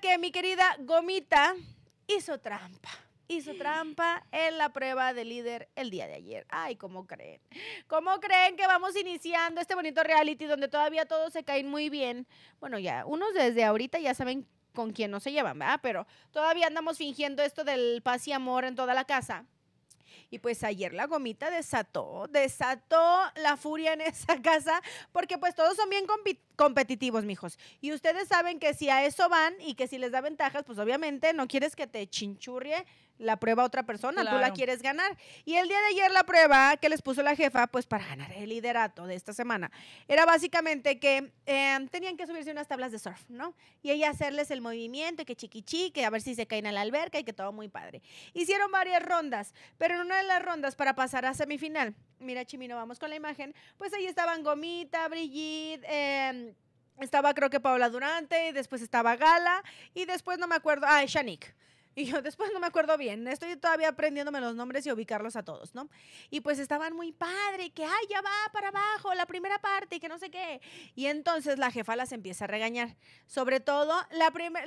que mi querida Gomita hizo trampa. Hizo trampa en la prueba de líder el día de ayer. Ay, ¿cómo creen? ¿Cómo creen que vamos iniciando este bonito reality donde todavía todos se caen muy bien? Bueno, ya, unos desde ahorita ya saben con quién no se llevan, ¿verdad? Pero todavía andamos fingiendo esto del paz y amor en toda la casa. Y pues ayer la gomita desató, desató la furia en esa casa, porque pues todos son bien competitivos, mijos. Y ustedes saben que si a eso van y que si les da ventajas, pues obviamente no quieres que te chinchurrie la prueba a otra persona, tú la quieres ganar. Y el día de ayer la prueba que les puso la jefa, pues para ganar el liderato de esta semana, era básicamente que em, tenían que subirse unas tablas de surf, ¿no? Y ella hacerles el movimiento y que chiquichique, a ver si se caen en la alberca y que todo muy padre. Hicieron varias rondas, pero en una de las rondas para pasar a semifinal, mira Chimino, vamos con la imagen, pues ahí estaban Gomita, Brigitte, em, estaba creo que Paula Durante, y después estaba Gala, y después no me acuerdo, ah, Shanik. Y yo después no me acuerdo bien, estoy todavía aprendiéndome los nombres y ubicarlos a todos, ¿no? Y pues estaban muy padre, que, ay, ya va para abajo, la primera parte, y que no sé qué. Y entonces la jefa las empieza a regañar. Sobre todo, la primera,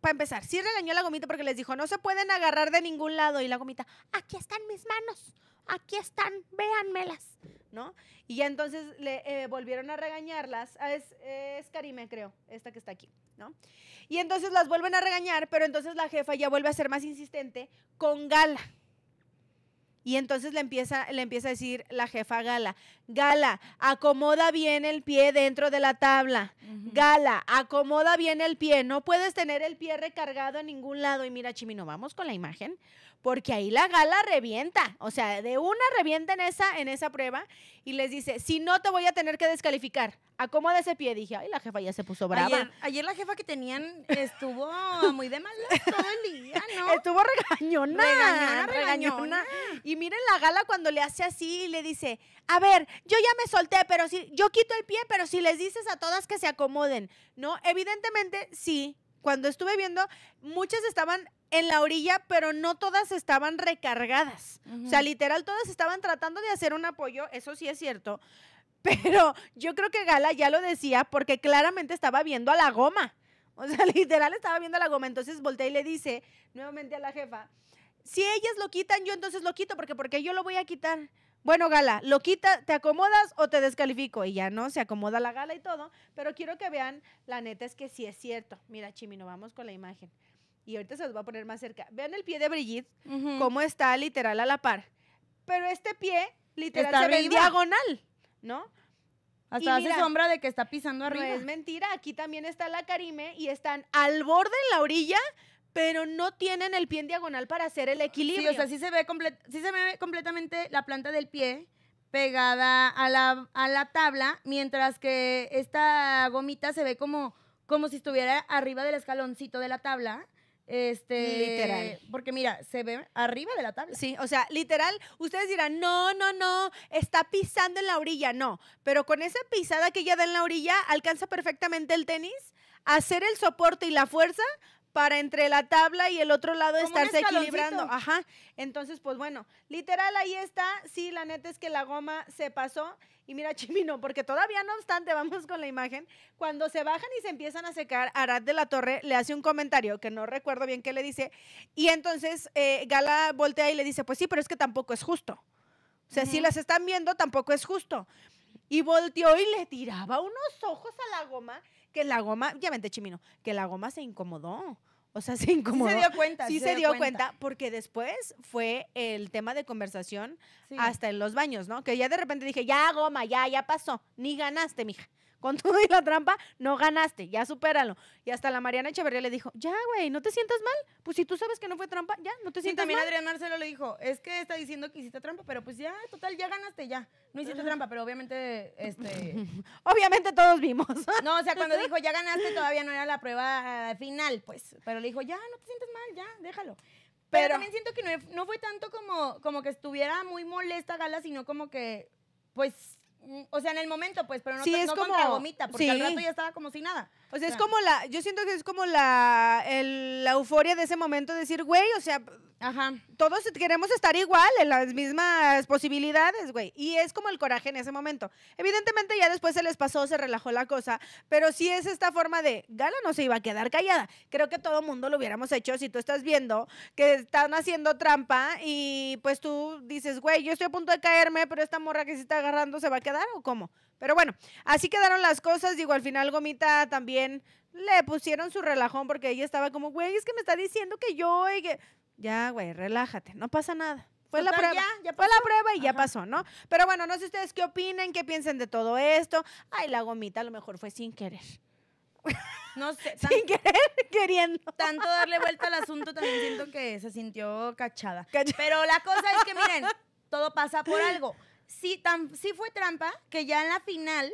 para empezar, sí regañó la gomita porque les dijo, no se pueden agarrar de ningún lado. Y la gomita, aquí están mis manos, aquí están, véanmelas. Y ya entonces le eh, volvieron a regañarlas. Eh, es, Karime, creo, esta que está aquí, ¿no? Y entonces las vuelven a regañar, pero entonces la jefa ya vuelve a ser más insistente con Gala. Y entonces le empieza, le empieza a decir la jefa Gala, Gala, acomoda bien el pie dentro de la tabla. Gala, acomoda bien el pie. No puedes tener el pie recargado en ningún lado. Y mira, Chimino, vamos con la imagen, porque ahí la Gala revienta. O sea, de una revienta en esa, en esa prueba y les dice, si no te voy a tener que descalificar, acomoda ese pie. Dije, ay, la jefa ya se puso brava. Ayer, la jefa que tenían estuvo muy de malas todo el día, ¿no? Estuvo Regañona, regañona. regañona. Y miren la gala cuando le hace así y le dice, a ver, yo ya me solté, pero si, yo quito el pie, pero si les dices a todas que se acomoden, ¿no? Evidentemente, sí. Cuando estuve viendo, muchas estaban en la orilla, pero no todas estaban recargadas. O sea, literal, todas estaban tratando de hacer un apoyo, eso sí es cierto. Pero yo creo que Gala ya lo decía porque claramente estaba viendo a la goma. O sea, literal estaba viendo a la goma. Entonces volteé y le dice nuevamente a la jefa, si ellas lo quitan, yo entonces lo quito, porque porque yo lo voy a quitar. Bueno, gala, lo quita, te acomodas o te descalifico y ya no, se acomoda la gala y todo, pero quiero que vean, la neta es que sí es cierto. Mira, Chimino, vamos con la imagen. Y ahorita se los voy a poner más cerca. Vean el pie de Brigitte, cómo está literal a la par. Pero este pie literal se diagonal, ¿no? Hasta hace sombra de que está pisando arriba. No es mentira, aquí también está la Karime y están al borde en la orilla, pero no tienen el pie en diagonal para hacer el equilibrio. Sí, o sea, sí se ve, completamente la planta del pie pegada a la, a la, tabla, mientras que esta gomita se ve como, como si estuviera arriba del escaloncito de la tabla. Este, literal. Porque mira, se ve arriba de la tabla. Sí, o sea, literal, ustedes dirán, no, no, no, está pisando en la orilla, no. Pero con esa pisada que ya da en la orilla, alcanza perfectamente el tenis, hacer el soporte y la fuerza para entre la tabla y el otro lado estarse equilibrando. Ajá. Entonces, pues bueno, literal ahí está. Sí, la neta es que la goma se pasó. Y mira, Chimino, porque todavía no obstante, vamos con la imagen. Cuando se bajan y se empiezan a secar, Arad de la Torre le hace un comentario que no recuerdo bien qué le dice. Y entonces eh, Gala voltea y le dice: Pues sí, pero es que tampoco es justo. O sea, si las están viendo, tampoco es justo. Y volteó y le tiraba unos ojos a la goma, que la goma, ya vente chimino, que la goma se incomodó. O sea, se incomodó. se dio cuenta. Sí, se, dio, cuenta. porque después fue el tema de conversación hasta en los baños, ¿no? Que ya de repente dije, ya goma, ya, ya pasó. Ni ganaste, mija. Con todo y la trampa, no ganaste, ya supéralo. Y hasta la Mariana Echeverría le dijo, ya, güey, no te sientas mal. Pues si tú sabes que no fue trampa, ya, no te sientas mal. también Adrián Marcelo le dijo, es que está diciendo que hiciste trampa, pero pues ya, total, ya ganaste, ya. No hiciste trampa, pero obviamente, este... obviamente todos vimos. no, o sea, cuando dijo, ya ganaste, todavía no era la prueba eh, final, pues. Pero le dijo, ya, no te sientes mal, ya, déjalo. Pero, también siento que no, fue tanto como, como que estuviera muy molesta Gala, sino como que, pues, mm, o sea, en el momento, pues, pero no, sí, es no como, la gomita, porque al rato ya estaba como si nada. O sea, es como la, yo siento que es como la, la euforia de ese momento de decir, güey, o sea, Ajá. Todos queremos estar igual, en las mismas posibilidades, güey. Y es como el coraje en ese momento. Evidentemente ya después se les pasó, se relajó la cosa, pero sí es esta forma de, Gala no se iba a quedar callada. Creo que todo mundo lo hubiéramos hecho. Si tú estás viendo que están haciendo trampa y pues tú dices, güey, yo estoy a punto de caerme, pero esta morra que se está agarrando se va a quedar o cómo. Pero bueno, así quedaron las cosas. Digo, al final Gomita también le pusieron su relajón porque ella estaba como, güey, es que me está diciendo que yo ya, güey, relájate, no pasa nada. Fue la prueba. Ya, fue la prueba y ya pasó, ¿no? Pero bueno, no sé ustedes qué opinen, qué piensen de todo esto. Ay, la gomita a lo mejor fue sin querer. No sé. sin querer, queriendo. Tanto darle vuelta al asunto, también siento que se sintió cachada. Pero la cosa es que, miren, todo pasa por algo. Sí, tan, sí fue trampa que ya en la final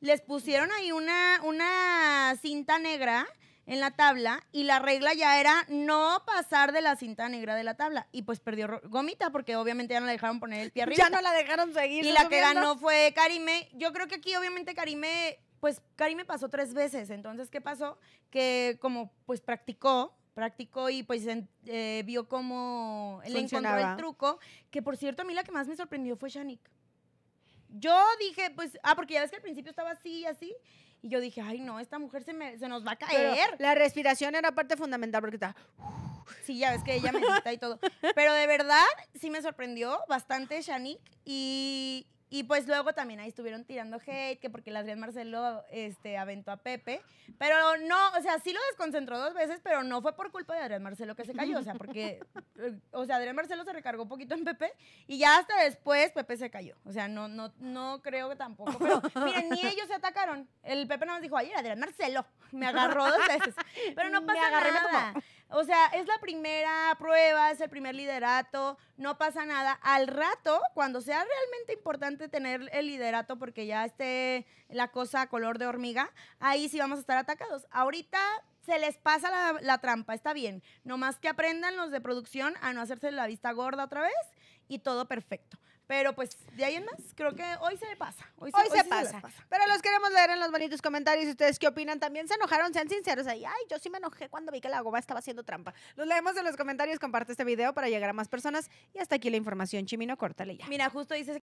les pusieron ahí una, una cinta negra en la tabla y la regla ya era no pasar de la cinta negra de la tabla. Y pues perdió Gomita porque obviamente ya no la dejaron poner el pie arriba. Ya no la dejaron seguir. Y la que ganó fue Karime. Yo creo que aquí obviamente Karime, pues Karime pasó tres veces. Entonces, ¿qué pasó? Que como pues practicó, practicó y pues eh, vio cómo le encontró el truco. Que por cierto, a mí la que más me sorprendió fue Shanik. Yo dije, pues, ah, porque ya ves que al principio estaba así y así. Y yo dije, ay, no, esta mujer se, me, nos va a caer. la respiración era parte fundamental porque estaba Sí, ya ves que ella me medita y todo. Pero de verdad, sí me sorprendió bastante Shanik y, y pues luego también ahí estuvieron tirando hate, que porque el Adrián Marcelo este, aventó a Pepe. Pero no, o sea, sí lo desconcentró dos veces, pero no fue por culpa de Adrián Marcelo que se cayó. O sea, porque, eh, o sea, Adrián Marcelo se recargó un poquito en Pepe y ya hasta después Pepe se cayó. O sea, no, no, no creo que tampoco. Pero miren, ni ellos se atacaron. El Pepe nos dijo, ayer Adrián Marcelo me agarró dos veces. Pero no pasa nada. O sea, es la primera prueba, es el primer liderato, no pasa nada. Al rato, cuando sea realmente importante tener el liderato porque ya esté la cosa color de hormiga, ahí sí vamos a estar atacados. Ahorita se les pasa la, trampa, está bien. más que aprendan los de producción a no hacerse la vista gorda otra vez y todo perfecto. Pero pues, de ahí en más, creo que hoy se pasa. Hoy se, pasa. Pero los queremos leer en los bonitos comentarios. ¿Ustedes qué opinan? También se enojaron, sean sinceros ahí. Ay, yo sí me enojé cuando vi que la goma estaba haciendo trampa. Los leemos en los comentarios, comparte este video para llegar a más personas. Y hasta aquí la información, Chimino, córtale ya. Mira, justo dices